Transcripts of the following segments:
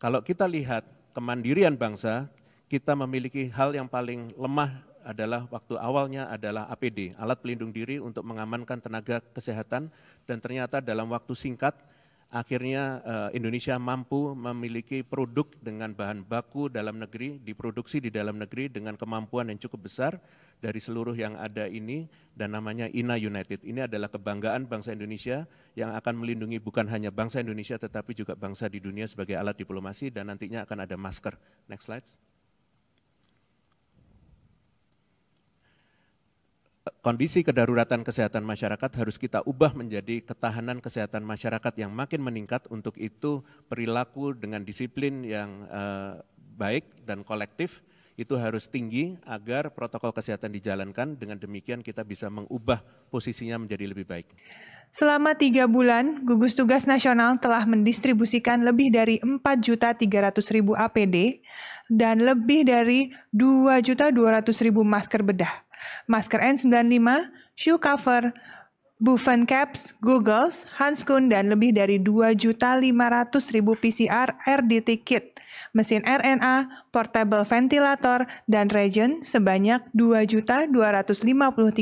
Kalau kita lihat kemandirian bangsa, kita memiliki hal yang paling lemah adalah waktu awalnya adalah APD, alat pelindung diri untuk mengamankan tenaga kesehatan dan ternyata dalam waktu singkat akhirnya eh, Indonesia mampu memiliki produk dengan bahan baku dalam negeri, diproduksi di dalam negeri dengan kemampuan yang cukup besar dari seluruh yang ada ini dan namanya INA United. Ini adalah kebanggaan bangsa Indonesia yang akan melindungi bukan hanya bangsa Indonesia tetapi juga bangsa di dunia sebagai alat diplomasi dan nantinya akan ada masker. Next slide. kondisi kedaruratan kesehatan masyarakat harus kita ubah menjadi ketahanan kesehatan masyarakat yang makin meningkat. Untuk itu perilaku dengan disiplin yang eh, baik dan kolektif itu harus tinggi agar protokol kesehatan dijalankan. Dengan demikian kita bisa mengubah posisinya menjadi lebih baik. Selama tiga bulan, gugus tugas nasional telah mendistribusikan lebih dari juta 4.300.000 APD dan lebih dari juta 2.200.000 masker bedah masker N95, shoe cover, Buffen caps, goggles, handscoon, dan lebih dari 2.500.000 PCR RDT kit, mesin RNA, portable ventilator, dan regen sebanyak 2.253.350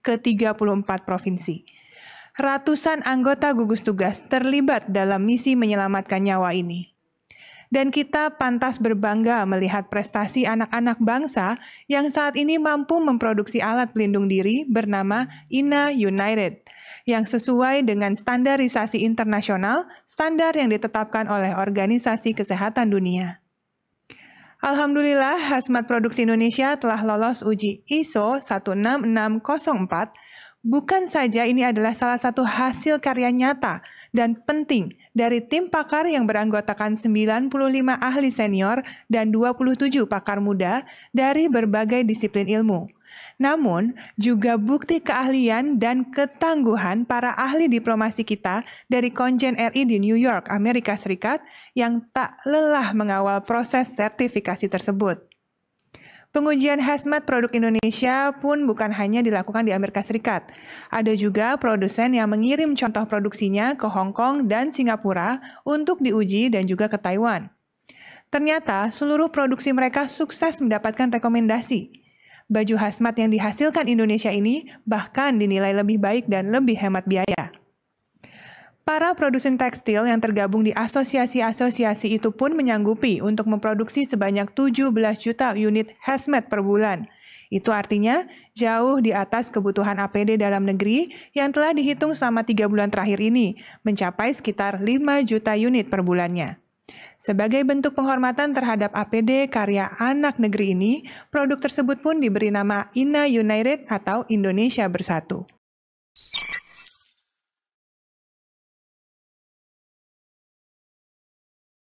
ke 34 provinsi. Ratusan anggota gugus tugas terlibat dalam misi menyelamatkan nyawa ini dan kita pantas berbangga melihat prestasi anak-anak bangsa yang saat ini mampu memproduksi alat pelindung diri bernama INA United yang sesuai dengan standarisasi internasional, standar yang ditetapkan oleh Organisasi Kesehatan Dunia. Alhamdulillah, Hasmat produksi Indonesia telah lolos uji ISO 16604 Bukan saja ini adalah salah satu hasil karya nyata dan penting dari tim pakar yang beranggotakan 95 ahli senior dan 27 pakar muda dari berbagai disiplin ilmu. Namun, juga bukti keahlian dan ketangguhan para ahli diplomasi kita dari Konjen RI di New York, Amerika Serikat yang tak lelah mengawal proses sertifikasi tersebut. Pengujian hazmat produk Indonesia pun bukan hanya dilakukan di Amerika Serikat. Ada juga produsen yang mengirim contoh produksinya ke Hong Kong dan Singapura untuk diuji dan juga ke Taiwan. Ternyata seluruh produksi mereka sukses mendapatkan rekomendasi. Baju hazmat yang dihasilkan Indonesia ini bahkan dinilai lebih baik dan lebih hemat biaya. Para produsen tekstil yang tergabung di asosiasi-asosiasi itu pun menyanggupi untuk memproduksi sebanyak 17 juta unit hazmat per bulan. Itu artinya jauh di atas kebutuhan APD dalam negeri yang telah dihitung selama tiga bulan terakhir ini, mencapai sekitar 5 juta unit per bulannya. Sebagai bentuk penghormatan terhadap APD karya anak negeri ini, produk tersebut pun diberi nama INA United atau Indonesia Bersatu.